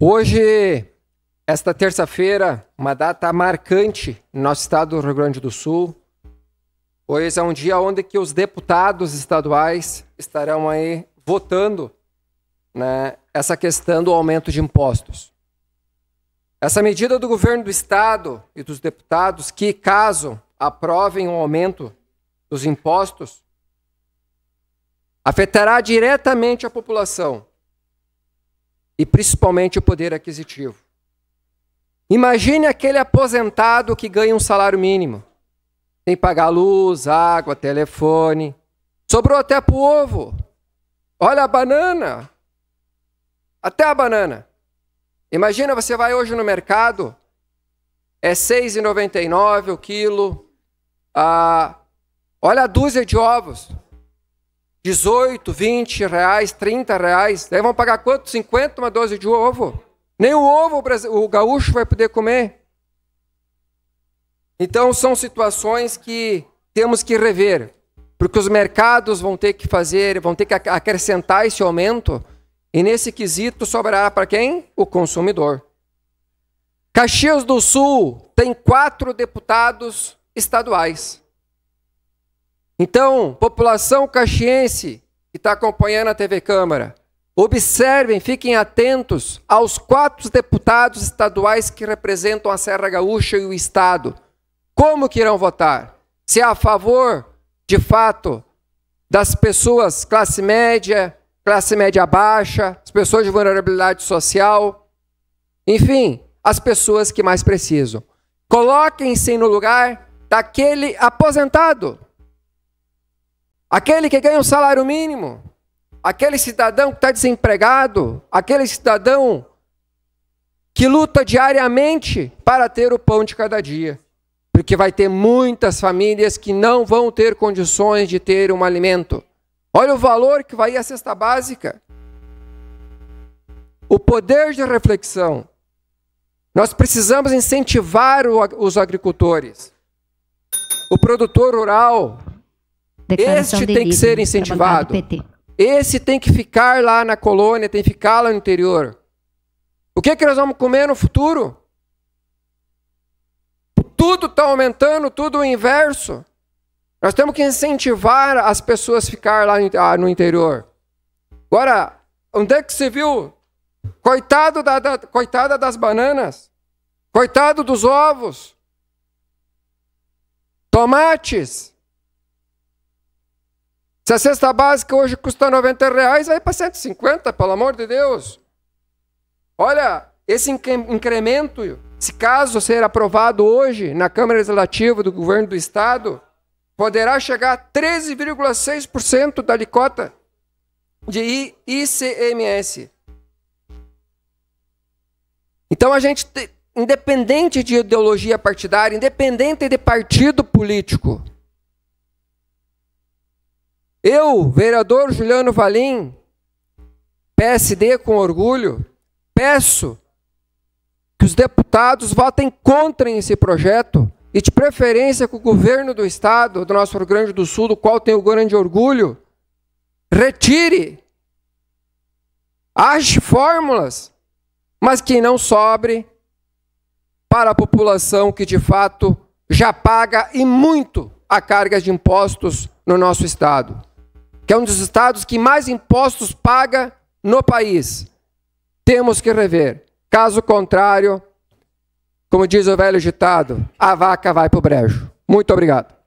Hoje, esta terça-feira, uma data marcante no nosso estado do Rio Grande do Sul. Hoje é um dia onde que os deputados estaduais estarão aí votando né, essa questão do aumento de impostos. Essa medida do governo do estado e dos deputados que, caso aprovem o um aumento dos impostos, afetará diretamente a população, e principalmente o poder aquisitivo. Imagine aquele aposentado que ganha um salário mínimo. Tem que pagar luz, água, telefone. Sobrou até para o ovo. Olha a banana. Até a banana. Imagina, você vai hoje no mercado, é R$ 6,99 o quilo. Ah, olha a dúzia de ovos. 18, 20 reais, 30 reais. Daí vão pagar quanto? 50 uma dose de ovo. Nem o ovo o gaúcho vai poder comer. Então são situações que temos que rever, porque os mercados vão ter que fazer, vão ter que acrescentar esse aumento, e nesse quesito sobrará para quem? O consumidor. Caxias do Sul tem quatro deputados estaduais. Então, população caxiense que está acompanhando a TV Câmara, observem, fiquem atentos aos quatro deputados estaduais que representam a Serra Gaúcha e o Estado. Como que irão votar? Se é a favor, de fato, das pessoas classe média, classe média baixa, as pessoas de vulnerabilidade social, enfim, as pessoas que mais precisam. Coloquem-se no lugar daquele aposentado Aquele que ganha um salário mínimo, aquele cidadão que está desempregado, aquele cidadão que luta diariamente para ter o pão de cada dia. Porque vai ter muitas famílias que não vão ter condições de ter um alimento. Olha o valor que vai a cesta básica. O poder de reflexão. Nós precisamos incentivar os agricultores, o produtor rural, Declaração este de tem que ser incentivado. Esse tem que ficar lá na colônia, tem que ficar lá no interior. O que, é que nós vamos comer no futuro? Tudo está aumentando, tudo o inverso. Nós temos que incentivar as pessoas a ficar lá ah, no interior. Agora, onde é que se viu? Coitado da, da, coitada das bananas. Coitado dos ovos. Tomates. Se a cesta básica hoje custa 90 reais, vai para 150, pelo amor de Deus. Olha, esse incremento, se caso ser aprovado hoje na Câmara Legislativa do Governo do Estado, poderá chegar a 13,6% da licota de ICMS. Então a gente, independente de ideologia partidária, independente de partido político, eu, vereador Juliano Valim, PSD com orgulho, peço que os deputados votem contra esse projeto e de preferência que o governo do estado, do nosso Rio Grande do Sul, do qual tenho grande orgulho, retire, ache fórmulas, mas que não sobre para a população que de fato já paga e muito a carga de impostos no nosso estado que é um dos estados que mais impostos paga no país. Temos que rever. Caso contrário, como diz o velho ditado, a vaca vai para o brejo. Muito obrigado.